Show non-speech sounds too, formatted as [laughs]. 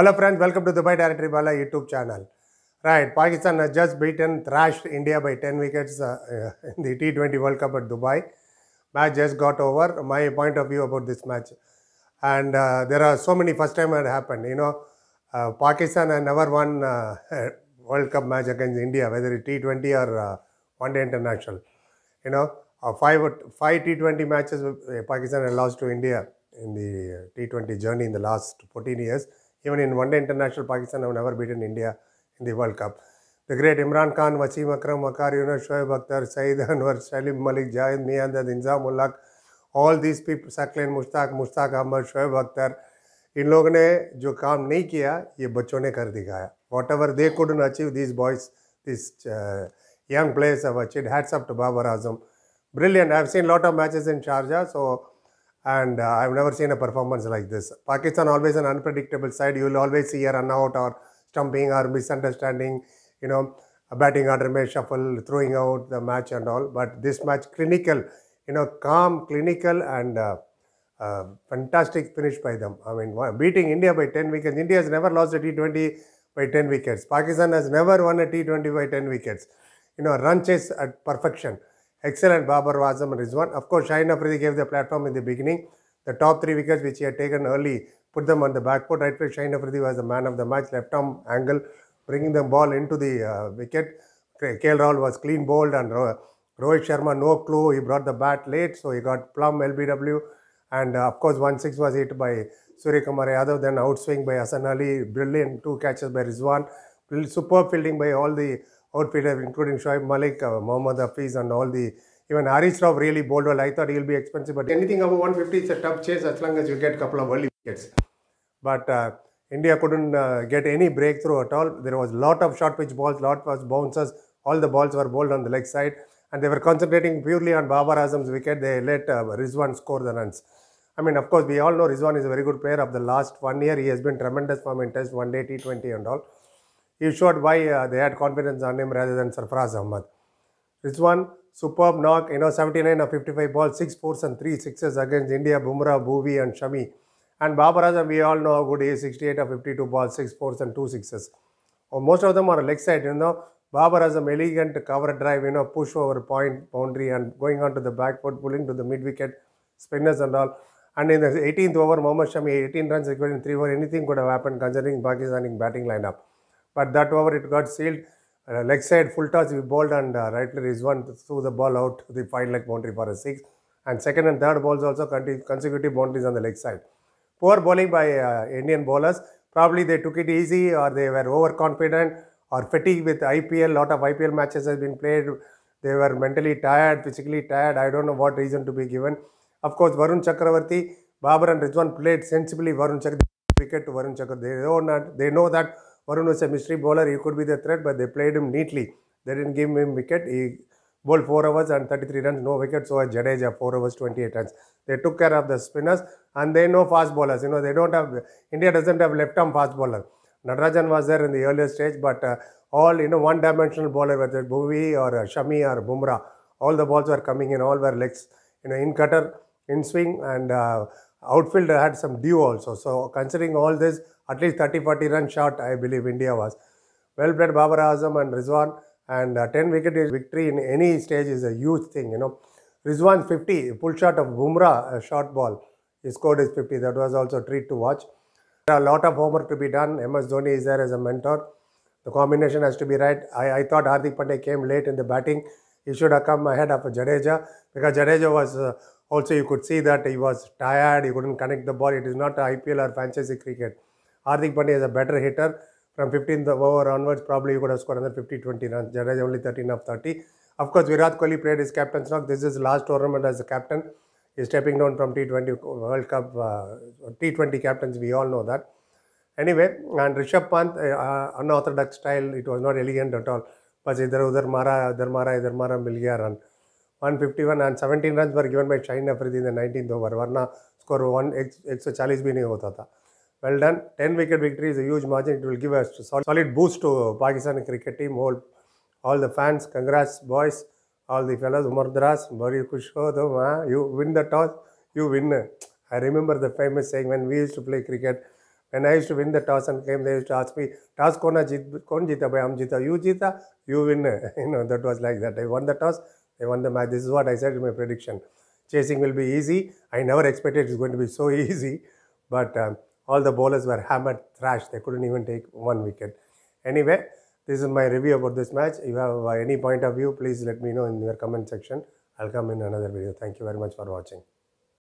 Hello friends, welcome to Dubai Directory Bala YouTube channel. Right, Pakistan has just beaten, thrashed India by 10 wickets uh, [laughs] in the T20 World Cup at Dubai. Match just got over. My point of view about this match. And uh, there are so many first time that happened. You know, uh, Pakistan has never won uh, [laughs] World Cup match against India, whether it's T20 or uh, one day international. You know, uh, five, five T20 matches Pakistan had lost to India in the T20 journey in the last 14 years Even in one day international, Pakistan have never beaten India in the World Cup. The great Imran Khan, Wasim Akram, Makar Yunus, Shoaib Akhtar, Saeed Anwar, Salim Malik, Jahid Miandad, Inzam Ullah, all these people, saklan Mushtaq, Mushtaq ahmed Shoaib Akhtar, इन लोगों ने जो काम नहीं किया ये बच्चों ने कर दिखाया whatever they couldn't achieve this boys this young players have achieve hats up to Babar Azam brilliant I have seen lot of matches in Sharjah so and uh, I've never seen a performance like this. Pakistan always an unpredictable side. You will always see a run out or stumping or misunderstanding, you know, a batting order may shuffle, throwing out the match and all. But this match, clinical, you know, calm, clinical and uh, uh, fantastic finish by them. I mean, beating India by 10 wickets. India has never lost a T20 by 10 wickets. Pakistan has never won a T20 by 10 wickets. You know, run chase at perfection excellent Babar Wazam and Rizwan. Of course, Shaheen Afridi gave the platform in the beginning. The top three wickets which he had taken early put them on the backboard. Right away, Shaheen Afridi was the man of the match. Left arm angle, bringing the ball into the uh, wicket. KL Rahul was clean bowled and Rohit Sharma no clue. He brought the bat late, so he got plum LBW. And uh, of course, 1 6 was hit by Surya Kumar Yadav, then outswing by Asan Ali. Brilliant two catches by Rizwan. Superb fielding by all the outfielder, including Shoaib Malik, uh, Mohammad Hafiz, and all the even Harish Rao really bowled well. I thought he'll be expensive, but anything over 150 is a tough chase as long as you get a couple of early wickets. But uh, India couldn't uh, get any breakthrough at all. There was a lot of short pitch balls, lot of bouncers. All the balls were bowled on the leg side, and they were concentrating purely on Babar Azam's wicket. They let uh, Rizwan score the runs. I mean, of course, we all know Rizwan is a very good player of the last one year. He has been tremendous for in Test, One Day, T20, and all. He showed why uh, they had confidence on him rather than Sarfaraz Ahmad. Rizwan, superb knock, you know, 79 of 55 balls, 6 fours and 3 sixes against India, Bumrah, Bhuvi and Shami. And Babar Azam, we all know how good he is, 68 of 52 balls, 6 fours and 2 sixes. Oh, most of them are leg side, you know. Babar has elegant cover drive, you know, push over point, boundary and going on to the back foot, pulling to the mid wicket, spinners and all. And in the 18th over, Mohammad Shami, 18 runs equivalent 3 over, anything could have happened considering Pakistaning batting lineup but that over it got sealed. Uh, leg side full toss, we bowled and uh, rightly one threw the ball out the fine leg boundary for a six. And second and third balls also consecutive boundaries on the leg side. Poor bowling by uh, Indian bowlers. Probably they took it easy or they were overconfident or fatigued with IPL. Lot of IPL matches has been played. They were mentally tired, physically tired. I don't know what reason to be given. Of course, Varun Chakravarti, Babar and Rizwan played sensibly. Varun Chakravarti wicket to Varun Chakravarti. They not, they know that Varun was a mystery bowler. He could be the threat, but they played him neatly. They didn't give him wicket. He bowled 4 overs and 33 runs, no wicket. So Jadeja, 4 overs, 28 runs. They took care of the spinners and they know fast bowlers. You know, they don't have, India doesn't have left arm fast bowler. Natarajan was there in the earlier stage, but uh, all, you know, one dimensional bowler, whether Bhuvi or uh, Shami or Bumrah, all the balls were coming in, all were legs, you know, in cutter, in swing, and uh, outfield had some due also. So considering all this, at least 30-40 run shot, I believe India was. Well played Babar Azam and Rizwan and uh, 10 wicket victory in any stage is a huge thing, you know. Rizwan 50, pull shot of Bumrah, a uh, short ball. He scored his 50. That was also a treat to watch. There are a lot of homework to be done. MS Dhoni is there as a mentor. The combination has to be right. I, I thought Hardik Pandey came late in the batting. He should have come ahead of Jadeja because Jadeja was... Uh, also, you could see that he was tired, he couldn't connect the ball. It is not IPL or franchise cricket. Hardik Pandya is a better hitter. From 15th over onwards, probably you could have scored another 50 20 runs. Jadeja only 13 of 30. Of course, Virat Kohli played his captain's knock. This is the last tournament as a captain. He's stepping down from T20 World Cup, uh, T20 captains, we all know that. Anyway, and Rishabh Pant, uh, uh unorthodox style, it was not elegant at all. But Idhar Udhar Mara, Idhar Mara, Idhar Mara, Milgya run. One fifty one and seventeen run पर given by Shaheen Afridi ने nineteen over वरना score one एक सौ चालीस भी नहीं होता था well done ten wicket victory is huge margin it will give a solid boost to Pakistan cricket team whole all the fans congrats boys all the fellows Umar द्रास बड़ी खुश हो तुम हाँ you win the toss you win I remember the famous saying when we use to play cricket when I use to win the toss and game does too आज भी toss कौन जीत कौन जीता भाई हम जीता यू जीता you win you know that was like that I won the toss They won the match. This is what I said in my prediction. Chasing will be easy. I never expected it's going to be so [laughs] easy, but um, all the bowlers were hammered, thrashed. They couldn't even take one wicket. Anyway, this is my review about this match. If you have any point of view, please let me know in your comment section. I'll come in another video. Thank you very much for watching.